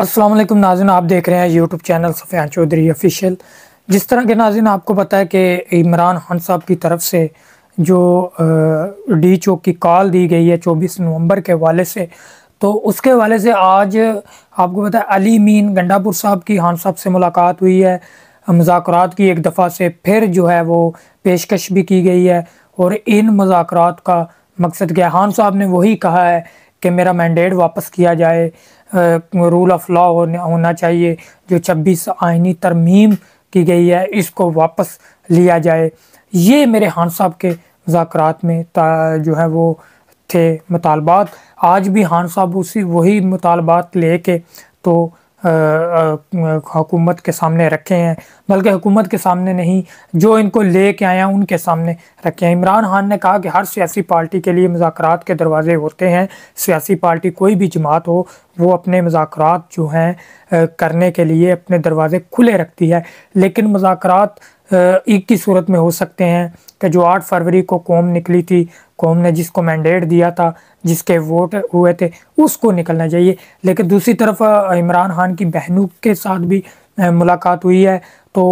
असलम नाजिन आप देख रहे हैं YouTube channel Sufiyan Chaudhary official जिस तरह के नाजिन आपको पता है कि इमरान खान साहब की तरफ से जो डी चौक की कॉल दी गई है 24 नवंबर के हवाले से तो उसके हवाले से आज आपको पता है अली मीन गंडापुर साहब की खान साहब से मुलाकात हुई है मजाक की एक दफ़ा से फिर जो है वो पेशकश भी की गई है और इन मजाक का मकसद क्या खान साहब ने वही कहा है कि मेरा मैंडेट वापस किया जाए रूल ऑफ लॉ होने होना चाहिए जो छब्बीस आइनी तरमीम की गई है इसको वापस लिया जाए ये मेरे हान साहब के मुजात में जो है वो थे मुतालबात आज भी हान साहब उसी वही मुतालबात ले के तो हुकूमत के सामने रखे हैं बल्कि हुकूमत के सामने नहीं जो इनको ले के आए हैं उनके सामने रखे हैं इमरान खान ने कहा कि हर सियासी पार्टी के लिए मुजाकर के दरवाजे होते हैं सियासी पार्टी कोई भी जमात हो वो अपने मुजाकर जो हैं करने के लिए अपने दरवाजे खुले रखती है लेकिन मुजाकर एक की सूरत में हो सकते हैं कि जो आठ फरवरी को कौम निकली थी कौम ने जिसको मैंडेट दिया था जिसके वोट हुए थे उसको निकलना चाहिए लेकिन दूसरी तरफ इमरान खान की बहनों के साथ भी मुलाकात हुई है तो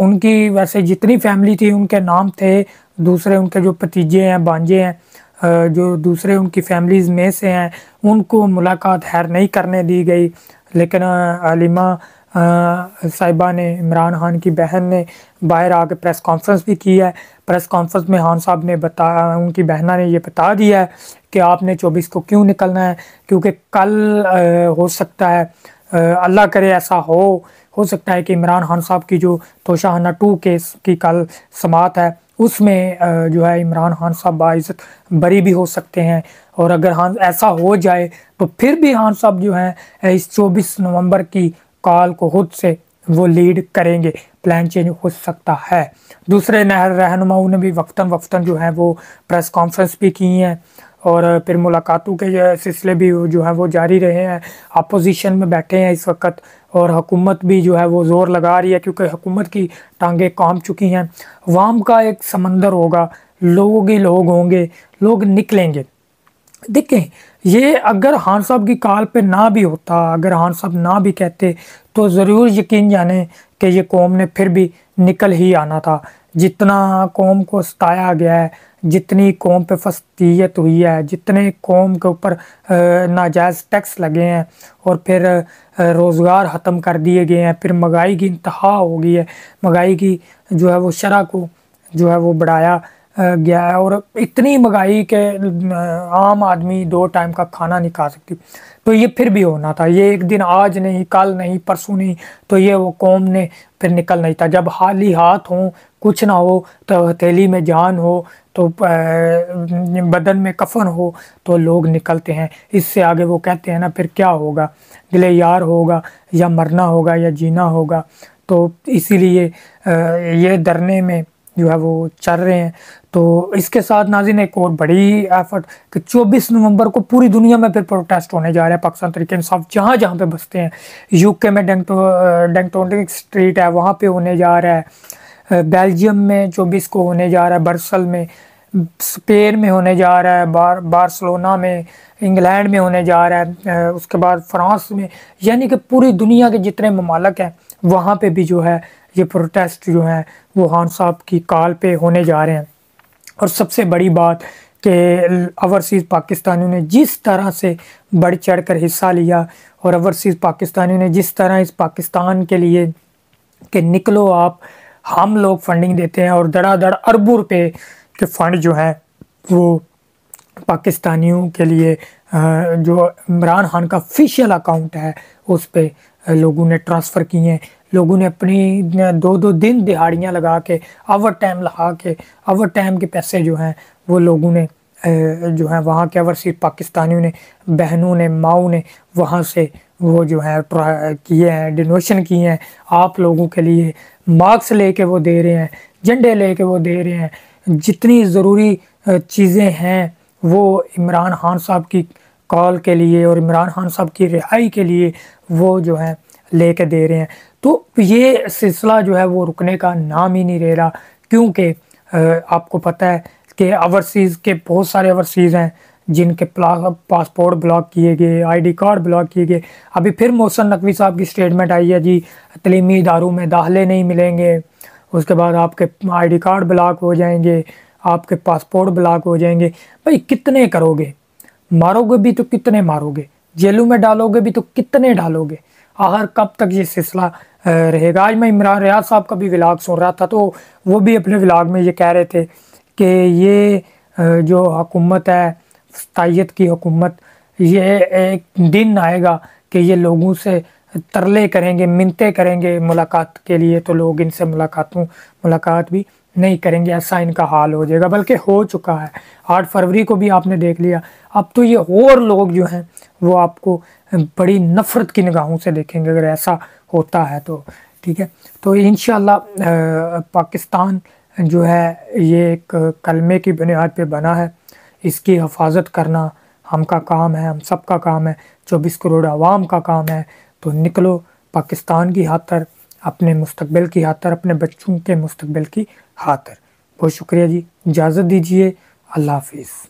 उनकी वैसे जितनी फैमिली थी उनके नाम थे दूसरे उनके जो भतीजे हैं बांझे हैं जो दूसरे उनकी फैमिलीज़ में से हैं उनको मुलाकात हैर नहीं करने दी गई लेकिन अलिमा साहिबा ने इमरान खान की बहन ने बाहर आकर प्रेस कॉन्फ्रेंस भी की है प्रेस कॉन्फ्रेंस में खान साहब ने बता उनकी बहना ने ये बता दिया है कि आपने चौबीस को क्यों निकलना है क्योंकि कल आ, हो सकता है अल्लाह करे ऐसा हो हो सकता है कि इमरान खान साहब की जो तोशाहाना टू केस की कल समात है उसमें जो है इमरान खान साहब बाज़त बरी भी हो सकते हैं और अगर हाँ ऐसा हो जाए तो फिर भी खान साहब जो हैं इस चौबीस नवंबर की कॉल को खुद से वो लीड करेंगे प्लान चेंज हो सकता है दूसरे नहर रहनुमाओं ने भी वक्ता वक्ता जो है वो प्रेस कॉन्फ्रेंस भी की हैं और फिर मुलाकातों के सिलसिले भी जो है वो जारी रहे हैं अपोजिशन में बैठे हैं इस वक्त और हुकूमत भी जो है वो ज़ोर लगा रही है क्योंकि हुकूमत की टांगें काम चुकी हैं वाम का एक समंदर होगा लोग ही लोग होंगे लोग निकलेंगे देखें ये अगर हान साहब की कॉल पे ना भी होता अगर हान साहब ना भी कहते तो ज़रूर यकीन जाने कि ये कौम ने फिर भी निकल ही आना था जितना कौम को सताया गया है जितनी कौम पे फस्तीयत हुई है जितने कौम के ऊपर नाजायज़ टैक्स लगे हैं और फिर रोज़गार ख़त्म कर दिए गए हैं फिर महंगाई की इंतहा हो गई है महंगाई की जो है वो शरह को जो है वो बढ़ाया गया है और इतनी महंगाई के आम आदमी दो टाइम का खाना नहीं खा सकती तो ये फिर भी होना था ये एक दिन आज नहीं कल नहीं परसों नहीं तो ये वो कौम ने फिर निकल नहीं था जब हाली हाथ हों कुछ ना हो तो हथेली में जान हो तो बदन में कफन हो तो लोग निकलते हैं इससे आगे वो कहते हैं ना फिर क्या होगा दिले यार होगा या मरना होगा या जीना होगा तो इसीलिए ये डरने में जो है वो चल रहे हैं तो इसके साथ नाजिन एक और बड़ी एफर्ट कि 24 नवंबर को पूरी दुनिया में फिर प्रोटेस्ट होने जा रहा है पाकिस्तान तरीके इंसाफ जहाँ जहाँ पे बसते हैं यूके में डेंगटो डेंगटोनिक स्ट्रीट है वहाँ पे होने जा रहा है बेल्जियम में चौबीस को होने जा रहा है बर्सल में स्पेन में होने जा रहा है बार बार्सलोना में इंग्लैंड में होने जा रहा है उसके बाद फ्रांस में यानी कि पूरी दुनिया के जितने ममालक हैं वहाँ पे भी जो है ये प्रोटेस्ट जो है वुहान साहब की कॉल पे होने जा रहे हैं और सबसे बड़ी बात कि ओवरसीज़ पाकिस्तानियों ने जिस तरह से बढ़ चढ़ कर हिस्सा लिया और ओवरसीज़ पाकिस्तानियों ने जिस तरह इस पाकिस्तान के लिए कि निकलो आप हम लोग फंडिंग देते हैं और धड़ाधड़ अरबों रुपये के फ़ंड जो हैं वो पाकिस्तानियों के लिए जो इमरान खान का ऑफिशियल अकाउंट है उस पर लोगों ने ट्रांसफ़र किए हैं लोगों ने अपनी दो दो दिन दिहाड़ियाँ लगा के अवर टाइम लगा के अवर टाइम के पैसे जो हैं वो लोगों ने जो है वहाँ के अवर सिर्फ पाकिस्तानियों ने बहनों ने माओ ने वहाँ से वो जो है किए हैं डिनोशन किए हैं आप लोगों के लिए मार्क्स लेके वो दे रहे हैं झंडे लेके वो दे रहे हैं जितनी ज़रूरी चीज़ें हैं वो इमरान खान साहब की कॉल के लिए और इमरान खान साहब की रिहाई के लिए वो जो है ले कर दे रहे हैं तो ये सिलसिला जो है वो रुकने का नाम ही नहीं रह रहा क्योंकि आपको पता है कि ओवरसीज़ के बहुत सारे ओवरसीज़ हैं जिनके पासपोर्ट ब्लॉक किए गए आईडी कार्ड ब्लॉक किए गए अभी फिर मोहसन नकवी साहब की स्टेटमेंट आई है जी तलीमी इदारों में दाखिले नहीं मिलेंगे उसके बाद आपके आईडी कार्ड ब्लॉक हो जाएंगे आपके पासपोर्ट ब्लॉक हो जाएंगे भाई कितने करोगे मारोगे भी तो कितने मारोगे जेलों में डालोगे भी तो कितने डालोगे आखिर कब तक ये सिलसिला रहेगा आज मैं इमरान रियाज साहब का भी विलाग सुन रहा था तो वो भी अपने विलाग में ये कह रहे थे कि ये जो हकूमत है सताइत की हुकूमत ये एक दिन आएगा कि ये लोगों से तरले करेंगे मिनते करेंगे मुलाकात के लिए तो लोग इनसे मुलाकातों मुलाकात भी नहीं करेंगे ऐसा इनका हाल हो जाएगा बल्कि हो चुका है आठ फरवरी को भी आपने देख लिया अब तो ये और लोग जो हैं वो आपको बड़ी नफ़रत की निगाहों से देखेंगे अगर ऐसा होता है तो ठीक है तो इन पाकिस्तान जो है ये एक कलमे की बुनियाद पे बना है इसकी हफाजत करना हम का काम है हम सब का काम है चौबीस करोड़ आवाम का काम है तो निकलो पाकिस्तान की खातर अपने मुस्तबिल की खातर अपने बच्चों के मुस्तबिल की खातर बहुत शुक्रिया जी इजाज़त दीजिए अल्लाह हाफिज़